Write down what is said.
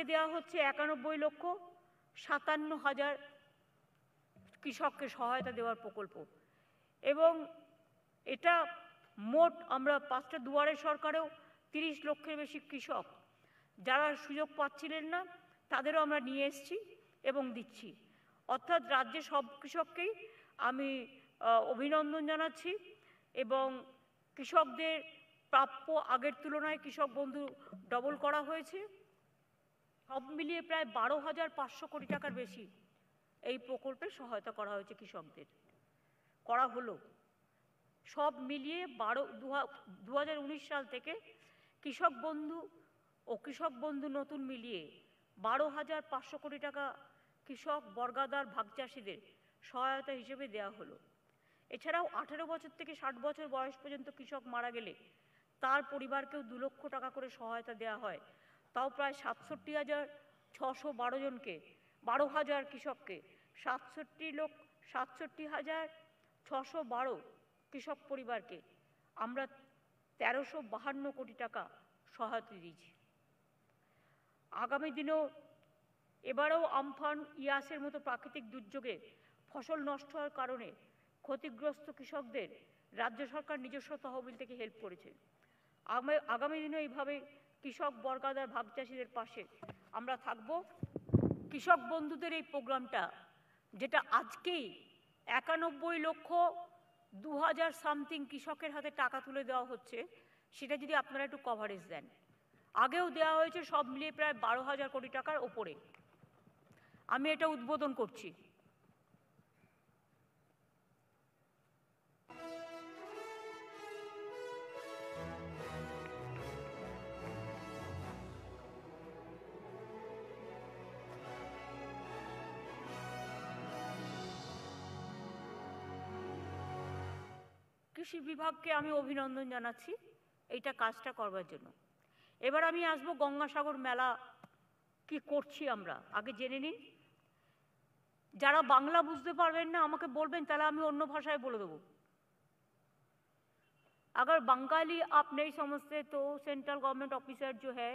আজকে দেওয়া হচ্ছে একানব্বই লক্ষ সাতান্ন হাজার কৃষককে সহায়তা দেওয়ার প্রকল্প এবং এটা মোট আমরা পাঁচটা দুয়ারের সরকারেও তিরিশ লক্ষের বেশি কৃষক যারা সুযোগ পাচ্ছিলেন না তাদেরও আমরা নিয়ে এসছি এবং দিচ্ছি অর্থাৎ রাজ্যে সব কৃষককেই আমি অভিনন্দন জানাচ্ছি এবং কৃষকদের প্রাপ্য আগের তুলনায় কৃষক বন্ধু ডবল করা হয়েছে সব মিলিয়ে প্রায় বারো হাজার পাঁচশো কোটি টাকার বেশি এই প্রকল্পে সহায়তা করা হয়েছে কৃষকদের করা হলো সব মিলিয়ে বারো দু সাল থেকে কৃষক বন্ধু ও কৃষক বন্ধু নতুন মিলিয়ে বারো হাজার পাঁচশো কোটি টাকা কৃষক বর্গাদার ভাগচাষীদের সহায়তা হিসেবে দেয়া হলো এছাড়াও আঠেরো বছর থেকে ষাট বছর বয়স পর্যন্ত কৃষক মারা গেলে তার পরিবারকেও দু লক্ষ টাকা করে সহায়তা দেয়া হয় তাও প্রায় সাতষট্টি হাজার ছশো বারো জনকে বারো হাজার কৃষককে সাতষট্টি লোক সাতষট্টি হাজার ছশো বারো কৃষক পরিবারকে আমরা তেরোশো বাহান্ন কোটি টাকা সহায়তা দিয়েছি আগামী দিনেও এবারেও আমফান ইয়াসের মতো প্রাকৃতিক দুর্যোগে ফসল নষ্ট হওয়ার কারণে ক্ষতিগ্রস্ত কৃষকদের রাজ্য সরকার নিজস্ব তহবিল থেকে হেল্প করেছে আগামী দিনে এইভাবে কৃষক বর্গাদার ভাবচাষীদের পাশে আমরা থাকব কৃষক বন্ধুদের এই প্রোগ্রামটা যেটা আজকেই একানব্বই লক্ষ দু হাজার সামথিং কৃষকের হাতে টাকা তুলে দেওয়া হচ্ছে সেটা যদি আপনারা একটু কভারেজ দেন আগেও দেওয়া হয়েছে সব মিলিয়ে প্রায় বারো হাজার কোটি টাকার ওপরে আমি এটা উদ্বোধন করছি কৃষি বিভাগকে আমি অভিনন্দন জানাচ্ছি এইটা কাজটা করবার জন্য এবার আমি আসব গঙ্গাসাগর মেলা কি করছি আমরা আগে জেনে নিন যারা বাংলা বুঝতে পারবেন না আমাকে বলবেন তাহলে আমি অন্য ভাষায় বলে দেবো আগর বাঙ্গালি আপনি সমস্ত समझते तो सेंट्रल गवर्नमेंट ऑफिसर जो